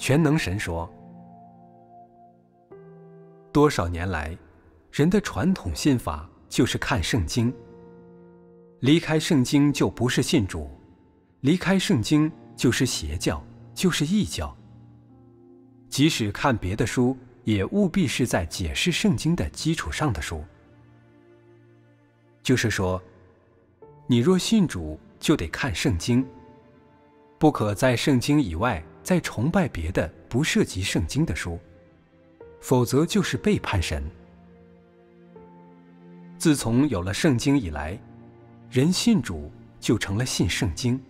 全能神说：“多少年来，人的传统信法就是看圣经。离开圣经就不是信主，离开圣经就是邪教，就是异教。即使看别的书，也务必是在解释圣经的基础上的书。就是说，你若信主，就得看圣经，不可在圣经以外。”在崇拜别的不涉及圣经的书，否则就是背叛神。自从有了圣经以来，人信主就成了信圣经。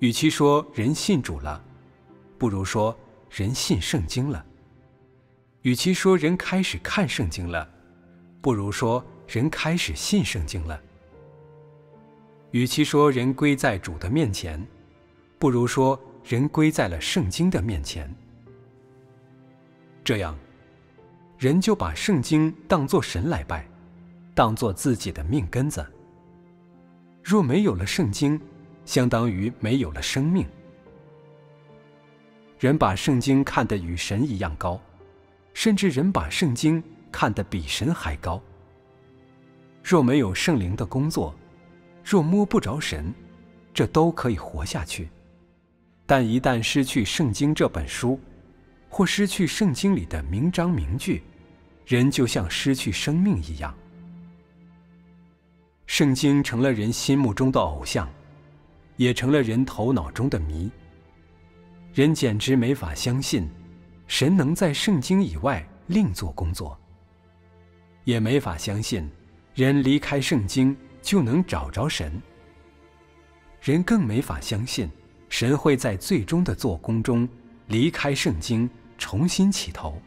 与其说人信主了，不如说人信圣经了；与其说人开始看圣经了，不如说人开始信圣经了；与其说人归在主的面前，不如说。人归在了圣经的面前，这样，人就把圣经当作神来拜，当作自己的命根子。若没有了圣经，相当于没有了生命。人把圣经看得与神一样高，甚至人把圣经看得比神还高。若没有圣灵的工作，若摸不着神，这都可以活下去。但一旦失去《圣经》这本书，或失去《圣经》里的名章名句，人就像失去生命一样。《圣经》成了人心目中的偶像，也成了人头脑中的谜。人简直没法相信，神能在《圣经》以外另做工作，也没法相信，人离开《圣经》就能找着神。人更没法相信。神会在最终的做工中离开圣经，重新起头。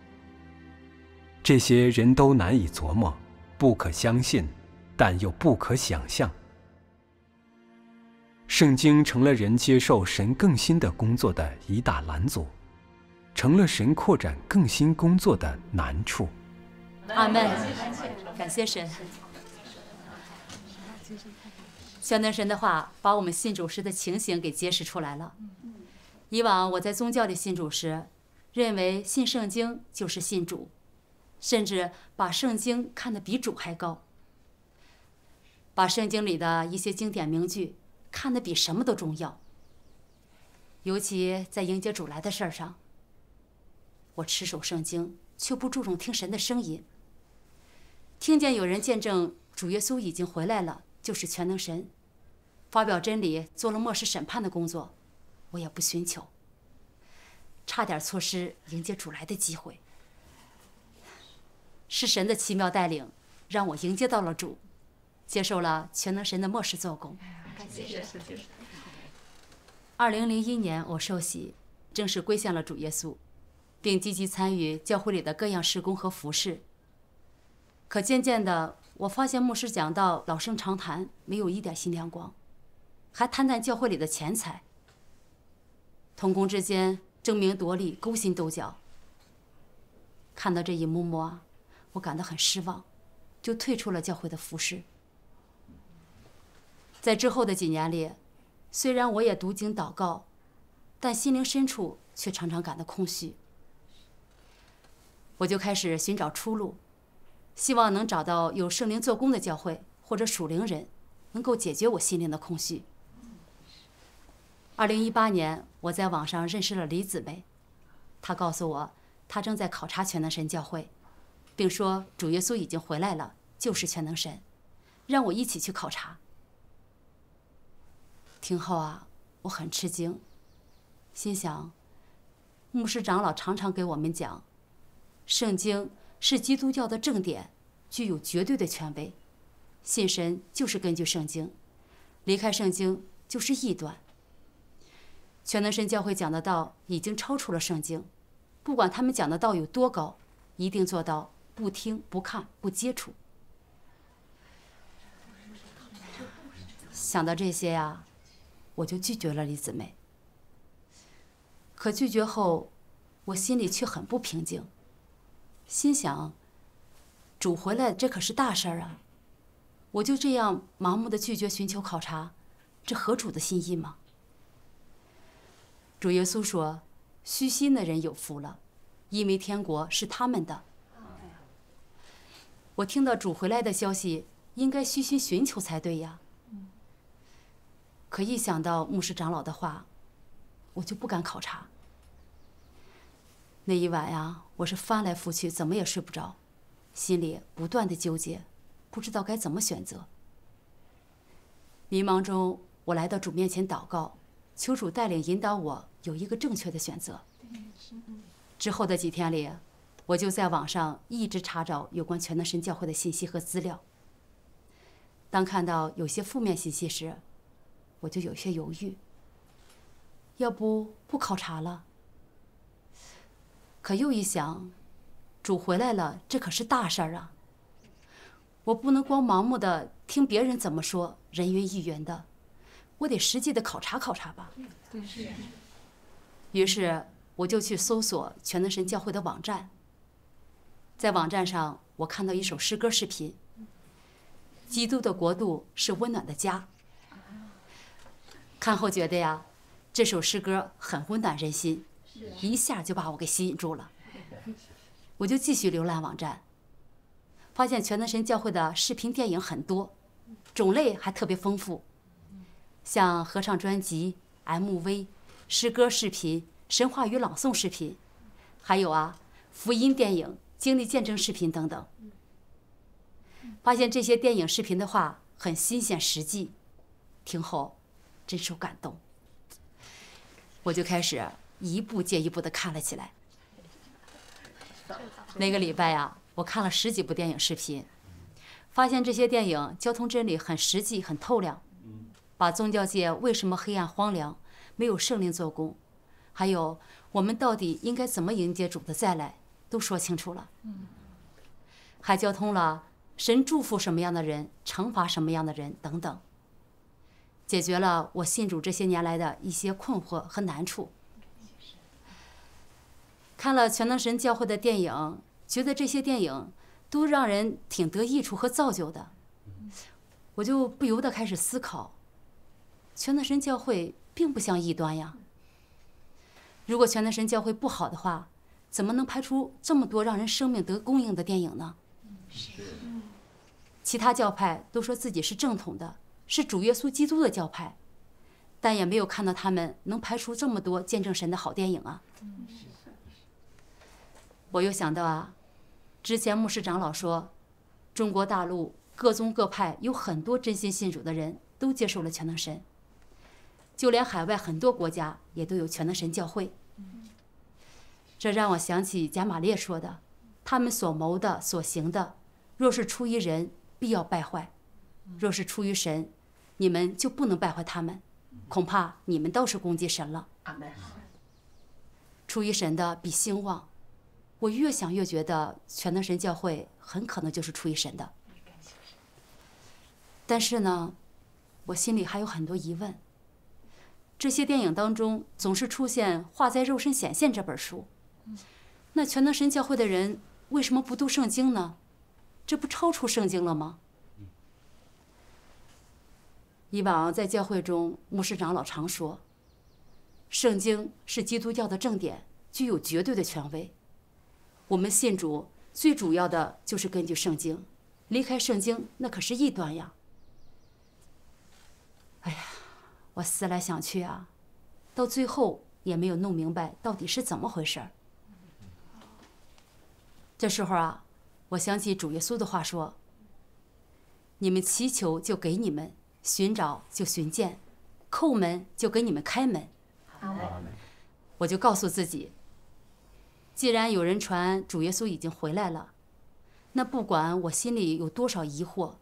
这些人都难以琢磨，不可相信，但又不可想象。圣经成了人接受神更新的工作的一大拦阻，成了神扩展更新工作的难处。阿门，感谢神。肖南神的话把我们信主时的情形给揭示出来了。以往我在宗教里信主时，认为信圣经就是信主，甚至把圣经看得比主还高，把圣经里的一些经典名句看得比什么都重要。尤其在迎接主来的事上，我持守圣经却不注重听神的声音。听见有人见证主耶稣已经回来了。就是全能神，发表真理、做了末世审判的工作，我也不寻求。差点错失迎接主来的机会，是神的奇妙带领，让我迎接到了主，接受了全能神的末世做工。感谢神，二零零一年，我受洗，正式归向了主耶稣，并积极参与教会里的各样事工和服饰。可渐渐的。我发现牧师讲到老生常谈，没有一点新亮光，还贪谈教会里的钱财，同工之间争名夺利、勾心斗角。看到这一幕幕，啊，我感到很失望，就退出了教会的服饰。在之后的几年里，虽然我也读经祷告，但心灵深处却常常感到空虚。我就开始寻找出路。希望能找到有圣灵做工的教会或者属灵人，能够解决我心灵的空虚。二零一八年，我在网上认识了李子梅，她告诉我，她正在考察全能神教会，并说主耶稣已经回来了，就是全能神，让我一起去考察。听后啊，我很吃惊，心想，牧师长老常常给我们讲，圣经。是基督教的正典，具有绝对的权威。信神就是根据圣经，离开圣经就是异端。全能神教会讲的道已经超出了圣经，不管他们讲的道有多高，一定做到不听、不看、不接触。想到这些呀，我就拒绝了李姊妹。可拒绝后，我心里却很不平静。心想，主回来这可是大事儿啊！我就这样盲目的拒绝寻求考察，这合主的心意吗？主耶稣说，虚心的人有福了，因为天国是他们的。我听到主回来的消息，应该虚心寻求才对呀。可一想到牧师长老的话，我就不敢考察。那一晚呀，我是翻来覆去，怎么也睡不着，心里不断的纠结，不知道该怎么选择。迷茫中，我来到主面前祷告，求主带领引导我有一个正确的选择。之后的几天里，我就在网上一直查找有关全能神教会的信息和资料。当看到有些负面信息时，我就有些犹豫。要不不考察了？可又一想，主回来了，这可是大事儿啊！我不能光盲目的听别人怎么说，人云亦云的，我得实际的考察考察吧。于是，我就去搜索全能神教会的网站。在网站上，我看到一首诗歌视频。基督的国度是温暖的家。看后觉得呀，这首诗歌很温暖人心。一下就把我给吸引住了，我就继续浏览网站，发现全能神教会的视频电影很多，种类还特别丰富，像合唱专辑、MV、诗歌视频、神话与朗诵视频，还有啊福音电影、经历见证视频等等。发现这些电影视频的话很新鲜实际，听后真受感动，我就开始。一步接一步的看了起来。那个礼拜呀，我看了十几部电影视频，发现这些电影交通真理很实际、很透亮，把宗教界为什么黑暗荒凉、没有圣灵做工，还有我们到底应该怎么迎接主的再来，都说清楚了。还交通了神祝福什么样的人、惩罚什么样的人等等，解决了我信主这些年来的一些困惑和难处。看了全能神教会的电影，觉得这些电影都让人挺得益处和造就的。我就不由得开始思考，全能神教会并不像异端呀。如果全能神教会不好的话，怎么能拍出这么多让人生命得供应的电影呢？是。其他教派都说自己是正统的，是主耶稣基督的教派，但也没有看到他们能拍出这么多见证神的好电影啊。是。我又想到啊，之前牧师长老说，中国大陆各宗各派有很多真心信主的人，都接受了全能神，就连海外很多国家也都有全能神教会。这让我想起贾马列说的：“他们所谋的所行的，若是出于人，必要败坏；若是出于神，你们就不能败坏他们。恐怕你们倒是攻击神了。”阿门。出于神的，比兴旺。我越想越觉得全能神教会很可能就是出于神的，但是呢，我心里还有很多疑问。这些电影当中总是出现“化在肉身显现”这本书，那全能神教会的人为什么不读圣经呢？这不超出圣经了吗？以往在教会中，牧师长老常说，圣经是基督教的正典，具有绝对的权威。我们信主最主要的就是根据圣经，离开圣经那可是异端呀。哎呀，我思来想去啊，到最后也没有弄明白到底是怎么回事儿。这时候啊，我想起主耶稣的话说：“你们祈求就给你们，寻找就寻见，叩门就给你们开门。”好嘞，我就告诉自己。既然有人传主耶稣已经回来了，那不管我心里有多少疑惑，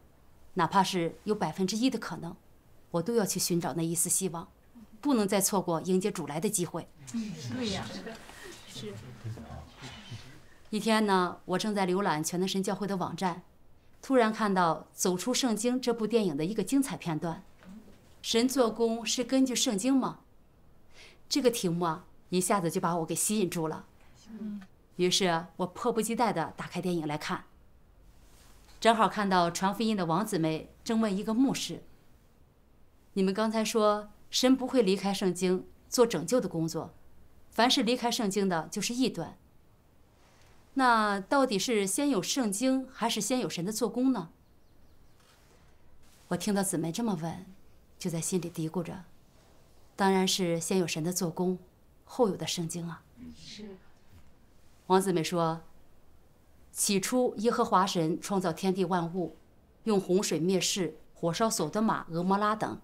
哪怕是有百分之一的可能，我都要去寻找那一丝希望，不能再错过迎接主来的机会。对呀，是。一天呢，我正在浏览全能神教会的网站，突然看到《走出圣经》这部电影的一个精彩片段。神做工是根据圣经吗？这个题目啊，一下子就把我给吸引住了。于是，我迫不及待地打开电影来看。正好看到传福音的王姊妹正问一个牧师：“你们刚才说神不会离开圣经做拯救的工作，凡是离开圣经的就是异端。那到底是先有圣经还是先有神的做工呢？”我听到姊妹这么问，就在心里嘀咕着：“当然是先有神的做工，后有的圣经啊。”是。王子们说：“起初，耶和华神创造天地万物，用洪水灭世，火烧索德玛、俄摩拉等。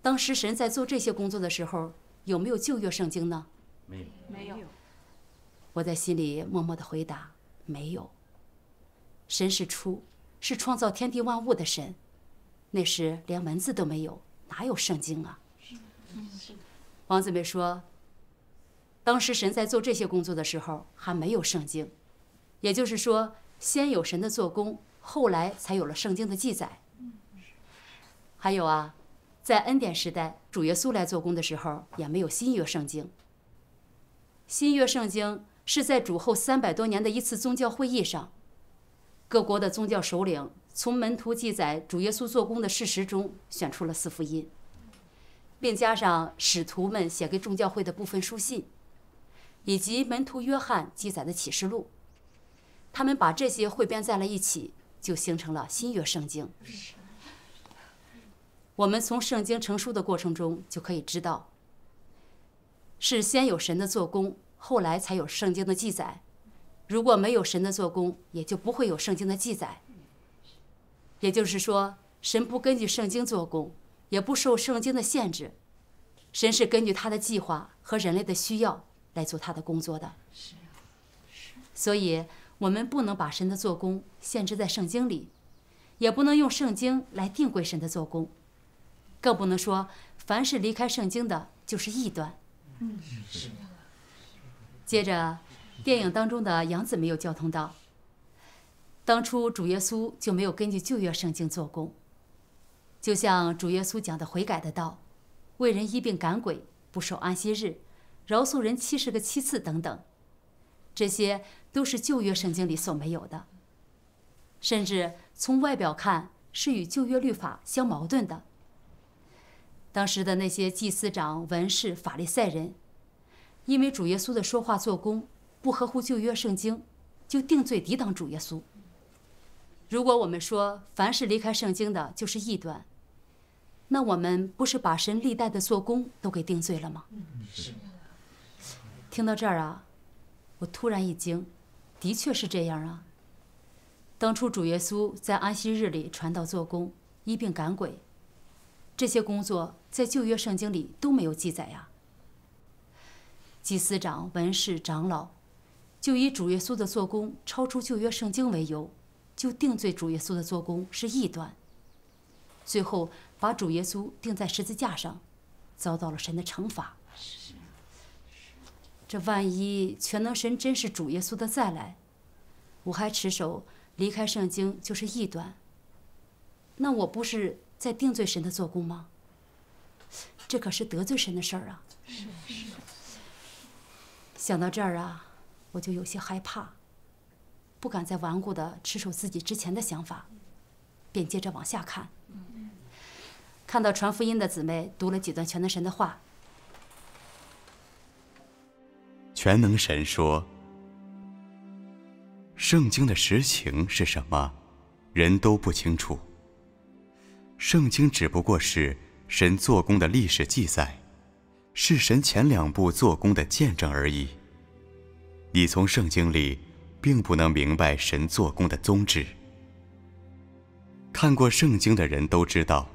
当时，神在做这些工作的时候，有没有旧约圣经呢？没有，没有。我在心里默默的回答：没有。神是初，是创造天地万物的神。那时连文字都没有，哪有圣经啊？王子们说。”当时神在做这些工作的时候还没有圣经，也就是说，先有神的做工，后来才有了圣经的记载。还有啊，在恩典时代，主耶稣来做工的时候也没有新约圣经。新约圣经是在主后三百多年的一次宗教会议上，各国的宗教首领从门徒记载主耶稣做工的事实中选出了四福音，并加上使徒们写给众教会的部分书信。以及门徒约翰记载的启示录，他们把这些汇编在了一起，就形成了新约圣经。我们从圣经成书的过程中就可以知道，是先有神的做工，后来才有圣经的记载。如果没有神的做工，也就不会有圣经的记载。也就是说，神不根据圣经做工，也不受圣经的限制，神是根据他的计划和人类的需要。来做他的工作的，是啊，是。所以，我们不能把神的做工限制在圣经里，也不能用圣经来定规神的做工，更不能说凡是离开圣经的就是异端。嗯，是接着，电影当中的杨子没有交通道。当初主耶稣就没有根据旧约圣经做工，就像主耶稣讲的悔改的道，为人医病赶鬼，不守安息日。饶恕人七十个七次等等，这些都是旧约圣经里所没有的，甚至从外表看是与旧约律法相矛盾的。当时的那些祭司长、文士、法利赛人，因为主耶稣的说话做工不合乎旧约圣经，就定罪抵挡主耶稣。如果我们说凡是离开圣经的就是异端，那我们不是把神历代的做工都给定罪了吗？听到这儿啊，我突然一惊，的确是这样啊。当初主耶稣在安息日里传道、做工、医病、赶鬼，这些工作在旧约圣经里都没有记载呀。祭司长、文士长老，就以主耶稣的做工超出旧约圣经为由，就定罪主耶稣的做工是异端，最后把主耶稣钉在十字架上，遭到了神的惩罚。这万一全能神真是主耶稣的再来，我还持守离开圣经就是异端，那我不是在定罪神的做工吗？这可是得罪神的事儿啊！是是。想到这儿啊，我就有些害怕，不敢再顽固的持守自己之前的想法，便接着往下看。看到传福音的姊妹读了几段全能神的话。全能神说：“圣经的实情是什么？人都不清楚。圣经只不过是神做工的历史记载，是神前两步做工的见证而已。你从圣经里并不能明白神做工的宗旨。看过圣经的人都知道，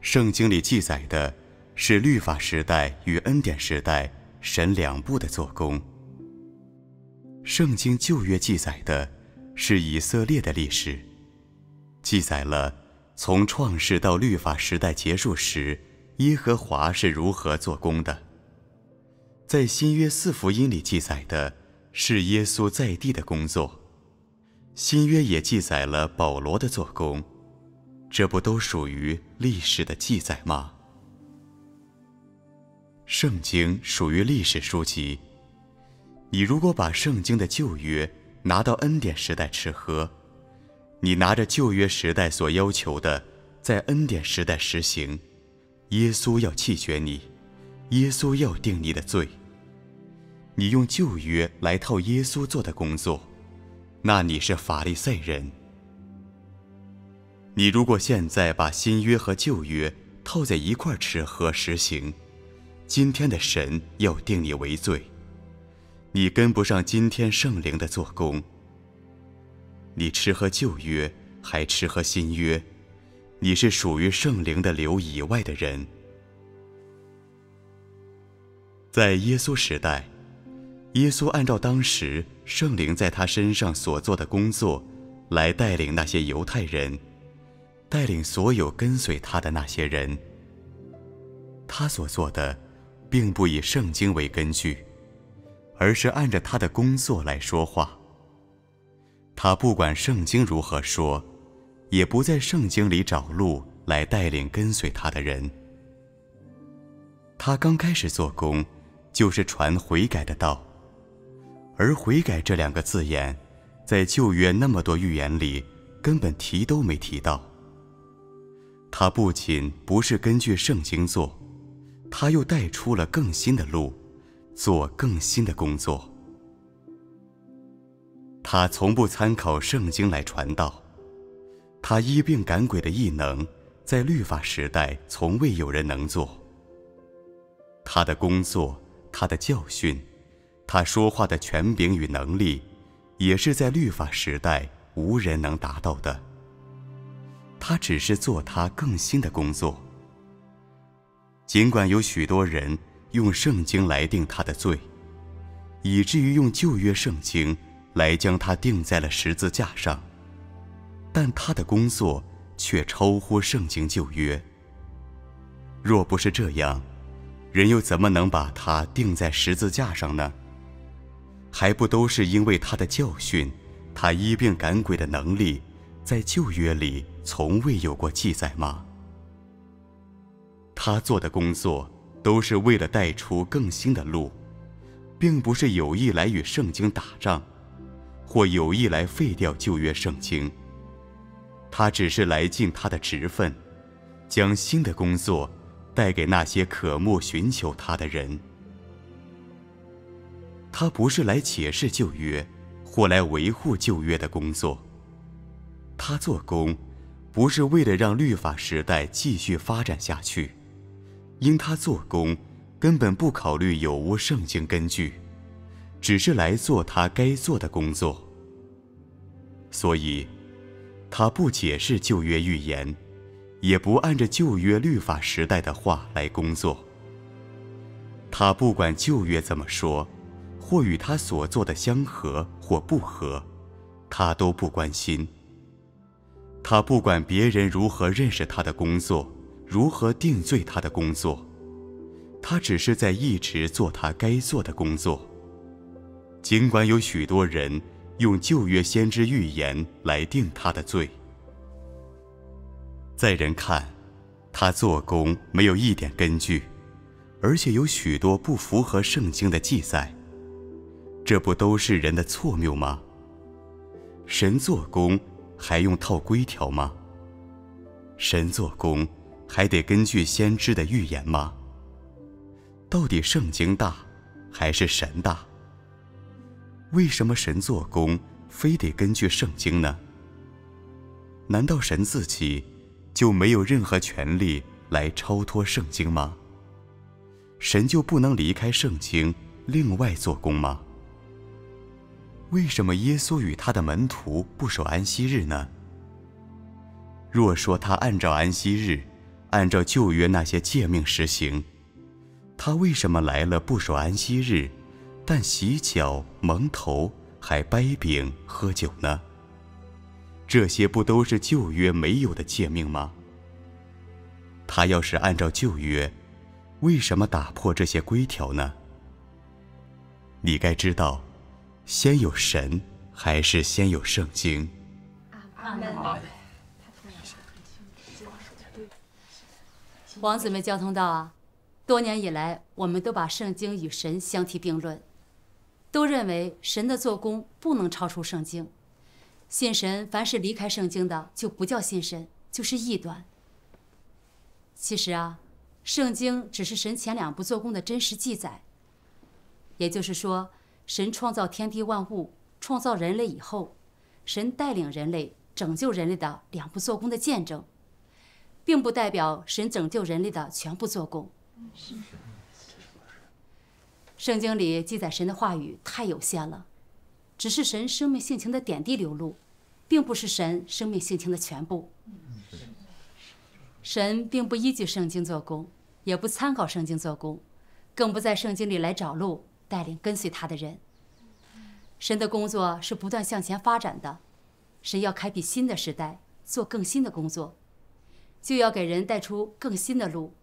圣经里记载的是律法时代与恩典时代。”神两部的做工。圣经旧约记载的是以色列的历史，记载了从创世到律法时代结束时，耶和华是如何做工的。在新约四福音里记载的是耶稣在地的工作，新约也记载了保罗的做工，这不都属于历史的记载吗？圣经属于历史书籍。你如果把圣经的旧约拿到恩典时代吃喝，你拿着旧约时代所要求的在恩典时代实行，耶稣要弃绝你，耶稣要定你的罪。你用旧约来套耶稣做的工作，那你是法利赛人。你如果现在把新约和旧约套在一块吃喝实行，今天的神又定你为罪，你跟不上今天圣灵的做工。你吃喝旧约，还吃喝新约，你是属于圣灵的流以外的人。在耶稣时代，耶稣按照当时圣灵在他身上所做的工作，来带领那些犹太人，带领所有跟随他的那些人。他所做的。并不以圣经为根据，而是按照他的工作来说话。他不管圣经如何说，也不在圣经里找路来带领跟随他的人。他刚开始做工，就是传悔改的道，而悔改这两个字眼，在旧约那么多预言里，根本提都没提到。他不仅不是根据圣经做。他又带出了更新的路，做更新的工作。他从不参考圣经来传道，他医病赶鬼的异能，在律法时代从未有人能做。他的工作，他的教训，他说话的权柄与能力，也是在律法时代无人能达到的。他只是做他更新的工作。尽管有许多人用圣经来定他的罪，以至于用旧约圣经来将他定在了十字架上，但他的工作却超乎圣经旧约。若不是这样，人又怎么能把他定在十字架上呢？还不都是因为他的教训，他医病赶鬼的能力，在旧约里从未有过记载吗？他做的工作都是为了带出更新的路，并不是有意来与圣经打仗，或有意来废掉旧约圣经。他只是来尽他的职分，将新的工作带给那些渴慕寻求他的人。他不是来解释旧约，或来维护旧约的工作。他做工，不是为了让律法时代继续发展下去。因他做工，根本不考虑有无圣经根据，只是来做他该做的工作。所以，他不解释旧约预言，也不按着旧约律法时代的话来工作。他不管旧约怎么说，或与他所做的相合或不合，他都不关心。他不管别人如何认识他的工作。如何定罪他的工作？他只是在一直做他该做的工作。尽管有许多人用旧约先知预言来定他的罪，在人看，他做工没有一点根据，而且有许多不符合圣经的记载，这不都是人的错谬吗？神做工还用套规条吗？神做工。还得根据先知的预言吗？到底圣经大还是神大？为什么神做工非得根据圣经呢？难道神自己就没有任何权利来超脱圣经吗？神就不能离开圣经另外做工吗？为什么耶稣与他的门徒不守安息日呢？若说他按照安息日，按照旧约那些诫命实行，他为什么来了不守安息日，但洗脚、蒙头还掰饼喝酒呢？这些不都是旧约没有的诫命吗？他要是按照旧约，为什么打破这些规条呢？你该知道，先有神还是先有圣经？阿门。王子们，交通道啊！多年以来，我们都把圣经与神相提并论，都认为神的做工不能超出圣经。信神，凡是离开圣经的，就不叫信神，就是异端。其实啊，圣经只是神前两部做工的真实记载。也就是说，神创造天地万物，创造人类以后，神带领人类拯救人类的两部做工的见证。并不代表神拯救人类的全部做工。圣经里记载神的话语太有限了，只是神生命性情的点滴流露，并不是神生命性情的全部。神并不依据圣经做工，也不参考圣经做工，更不在圣经里来找路带领跟随他的人。神的工作是不断向前发展的，神要开辟新的时代，做更新的工作。就要给人带出更新的路，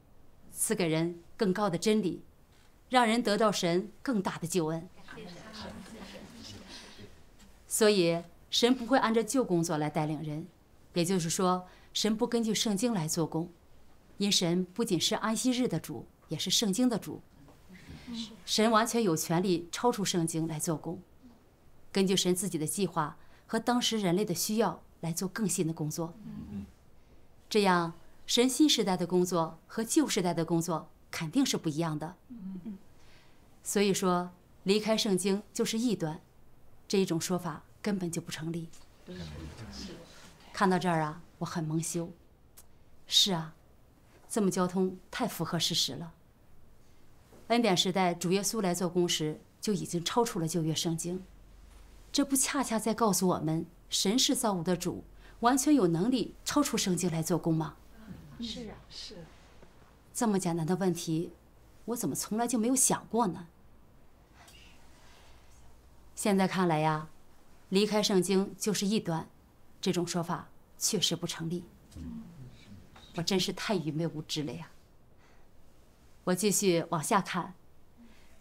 赐给人更高的真理，让人得到神更大的救恩。所以神不会按照旧工作来带领人，也就是说神不根据圣经来做工，因神不仅是安息日的主，也是圣经的主。神完全有权利超出圣经来做工，根据神自己的计划和当时人类的需要来做更新的工作。这样，神新时代的工作和旧时代的工作肯定是不一样的。所以说，离开圣经就是异端，这一种说法根本就不成立。看到这儿啊，我很蒙羞。是啊，这么交通太符合事实了。恩典时代主耶稣来做工时，就已经超出了旧约圣经，这不恰恰在告诉我们，神是造物的主。完全有能力超出圣经来做工吗？是啊，是。这么简单的问题，我怎么从来就没有想过呢？现在看来呀，离开圣经就是异端，这种说法确实不成立。我真是太愚昧无知了呀！我继续往下看，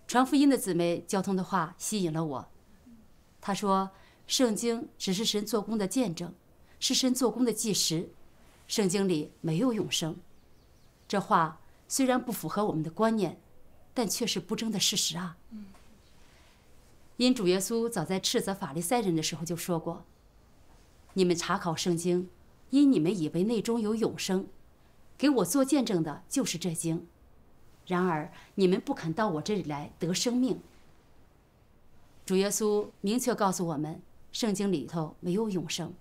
传福音的姊妹交通的话吸引了我。她说：“圣经只是神做工的见证。”是身做工的计时，圣经里没有永生。这话虽然不符合我们的观念，但却是不争的事实啊。因主耶稣早在斥责法利赛人的时候就说过：“你们查考圣经，因你们以为内中有永生，给我做见证的就是这经。然而你们不肯到我这里来得生命。”主耶稣明确告诉我们，圣经里头没有永生。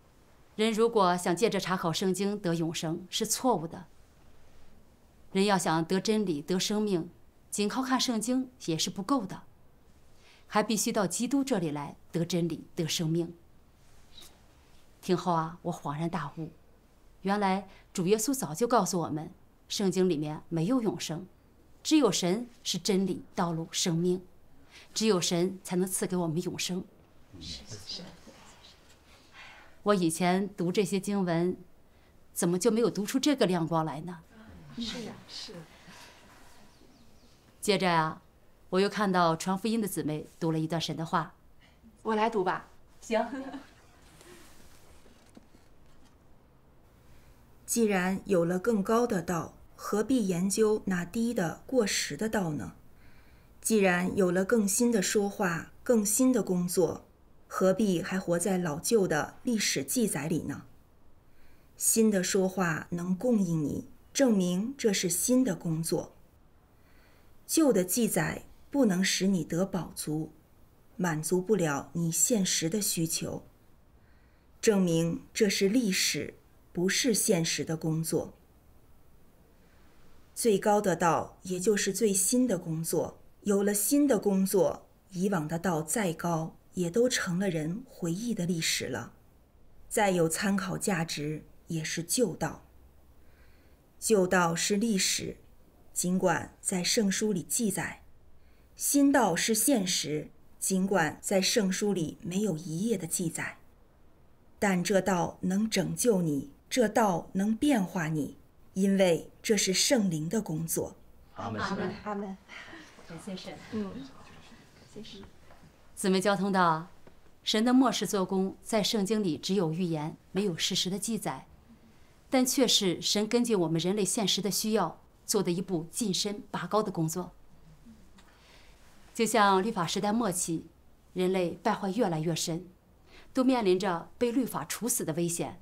人如果想借着查考圣经得永生是错误的。人要想得真理、得生命，仅靠看圣经也是不够的，还必须到基督这里来得真理、得生命。听后啊，我恍然大悟，原来主耶稣早就告诉我们，圣经里面没有永生，只有神是真理、道路、生命，只有神才能赐给我们永生。是是。我以前读这些经文，怎么就没有读出这个亮光来呢？是呀，是。接着啊，我又看到传福音的姊妹读了一段神的话，我来读吧。行。既然有了更高的道，何必研究那低的过时的道呢？既然有了更新的说话，更新的工作。何必还活在老旧的历史记载里呢？新的说话能供应你，证明这是新的工作。旧的记载不能使你得饱足，满足不了你现实的需求，证明这是历史，不是现实的工作。最高的道，也就是最新的工作。有了新的工作，以往的道再高。也都成了人回忆的历史了，再有参考价值也是旧道。旧道是历史，尽管在圣书里记载；新道是现实，尽管在圣书里没有一页的记载。但这道能拯救你，这道能变化你，因为这是圣灵的工作。阿门，阿门，阿门。感谢神。嗯，谢谢。姊妹交通道，神的末世做工在圣经里只有预言，没有事实的记载，但却是神根据我们人类现实的需要做的一部近身拔高的工作。就像律法时代末期，人类败坏越来越深，都面临着被律法处死的危险，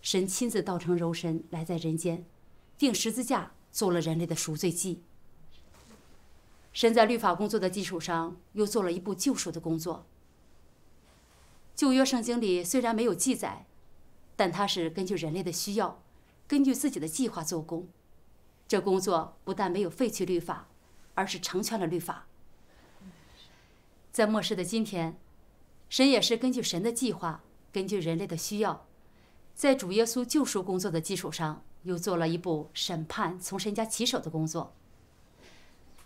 神亲自道成肉身来在人间，定十字架做了人类的赎罪祭。神在律法工作的基础上，又做了一部救赎的工作。旧约圣经里虽然没有记载，但他是根据人类的需要，根据自己的计划做工。这工作不但没有废去律法，而是成全了律法。在末世的今天，神也是根据神的计划，根据人类的需要，在主耶稣救赎工作的基础上，又做了一部审判从神家起手的工作。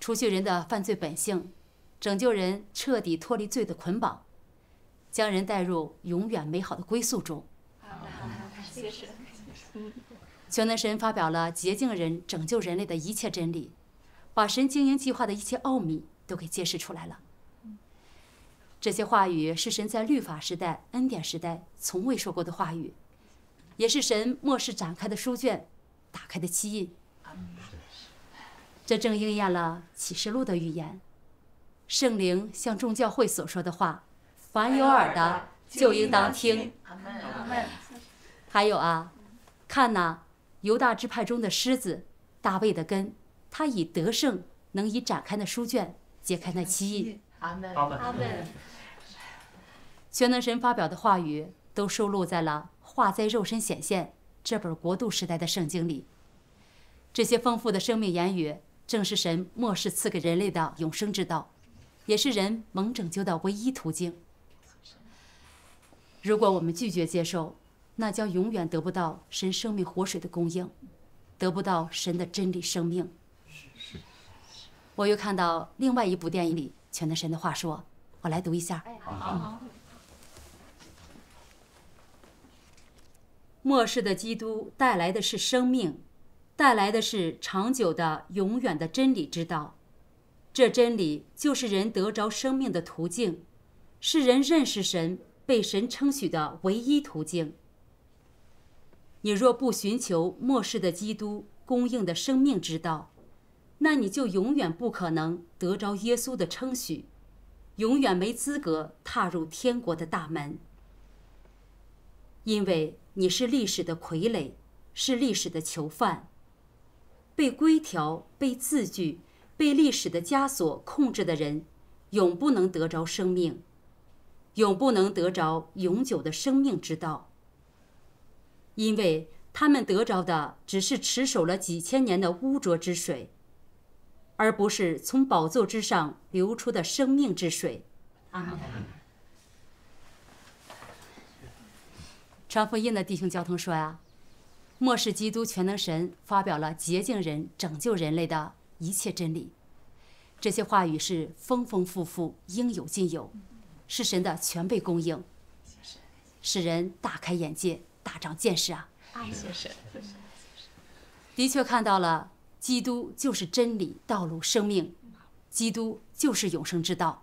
除去人的犯罪本性，拯救人彻底脱离罪的捆绑，将人带入永远美好的归宿中。全能神发表了洁净人、拯救人类的一切真理，把神经营计划的一切奥秘都给揭示出来了。这些话语是神在律法时代、恩典时代从未说过的话语，也是神末世展开的书卷、打开的漆印。这正应验了启示录的预言，圣灵向众教会所说的话，凡有耳的就应当听。还有啊，看呐，犹大支派中的狮子大卫的根，他以得胜，能以展开那书卷，解开那七印。阿门，阿门。全能神发表的话语都收录在了《化灾肉身显现》这本国度时代的圣经里，这些丰富的生命言语。正是神末世赐给人类的永生之道，也是人蒙拯救的唯一途径。如果我们拒绝接受，那将永远得不到神生命活水的供应，得不到神的真理生命。我又看到另外一部电影里全能神的话说，我来读一下。末世的基督带来的是生命。带来的是长久的、永远的真理之道，这真理就是人得着生命的途径，是人认识神、被神称许的唯一途径。你若不寻求末世的基督供应的生命之道，那你就永远不可能得着耶稣的称许，永远没资格踏入天国的大门，因为你是历史的傀儡，是历史的囚犯。被规条、被字句、被历史的枷锁控制的人，永不能得着生命，永不能得着永久的生命之道，因为他们得着的只是持守了几千年的污浊之水，而不是从宝座之上流出的生命之水。传福音的弟兄交通说呀。末世基督全能神发表了洁净人、拯救人类的一切真理，这些话语是丰丰富富、应有尽有，是神的全备供应，使人大开眼界、大长见识啊！爱神，的确看到了基督就是真理、道路、生命，基督就是永生之道。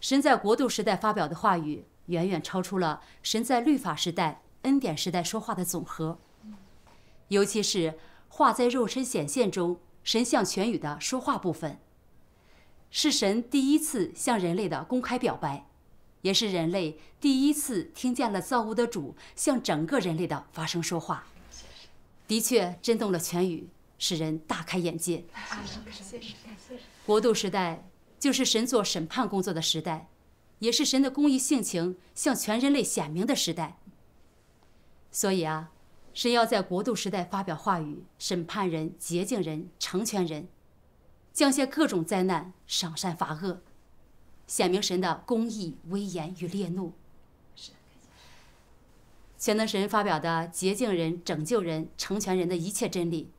神在国度时代发表的话语远远超出了神在律法时代。恩典时代说话的总和，尤其是画在肉身显现中神向全宇的说话部分，是神第一次向人类的公开表白，也是人类第一次听见了造物的主向整个人类的发声说话。的确震动了全宇，使人大开眼界。国度时代就是神做审判工作的时代，也是神的公益性情向全人类显明的时代。所以啊，神要在国度时代发表话语，审判人、洁净人、成全人，降下各种灾难，赏善罚恶，显明神的公义、威严与烈怒。是。全能神发表的洁净人、拯救人、成全人的一切真理，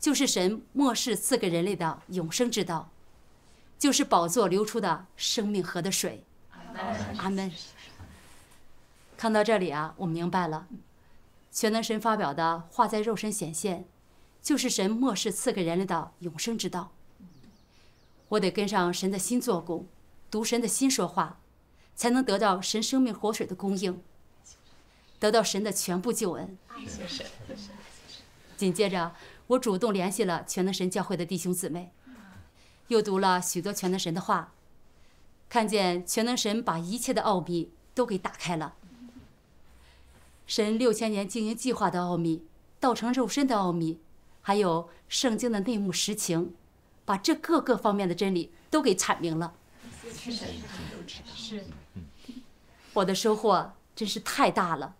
就是神末世赐给人类的永生之道，就是宝座流出的生命河的水。阿门。看到这里啊，我明白了。全能神发表的化在肉身显现，就是神末世赐给人类的永生之道。我得跟上神的新做工，读神的心说话，才能得到神生命活水的供应，得到神的全部救恩。紧接着，我主动联系了全能神教会的弟兄姊妹，又读了许多全能神的话，看见全能神把一切的奥秘都给打开了。神六千年经营计划的奥秘，道成肉身的奥秘，还有圣经的内幕实情，把这各个方面的真理都给阐明了。是。我的收获真是太大了，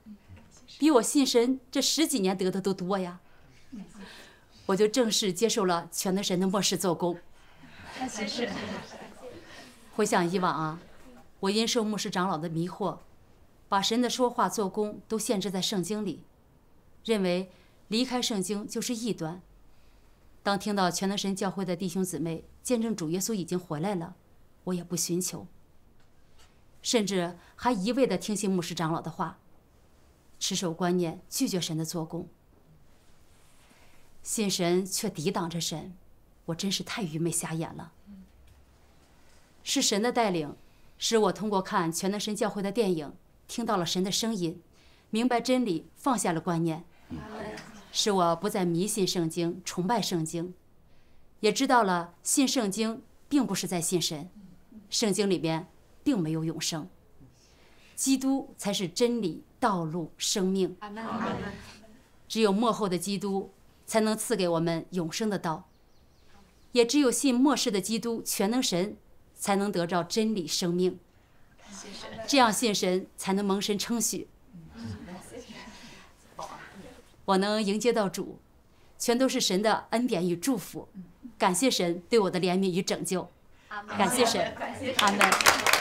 比我信神这十几年得的都多呀。我就正式接受了全能神的末世做工。回想以往啊，我因受牧师长老的迷惑。把神的说话、做工都限制在圣经里，认为离开圣经就是异端。当听到全能神教会的弟兄姊妹见证主耶稣已经回来了，我也不寻求，甚至还一味的听信牧师长老的话，持守观念拒绝神的做工，信神却抵挡着神，我真是太愚昧瞎眼了。是神的带领，使我通过看全能神教会的电影。听到了神的声音，明白真理，放下了观念，使我不再迷信圣经、崇拜圣经，也知道了信圣经并不是在信神，圣经里边并没有永生，基督才是真理、道路、生命。只有末后的基督才能赐给我们永生的道，也只有信末世的基督全能神才能得着真理生命。这样献神才能蒙神称许。我能迎接到主，全都是神的恩典与祝福。感谢神对我的怜悯与拯救。感谢神。感谢阿门。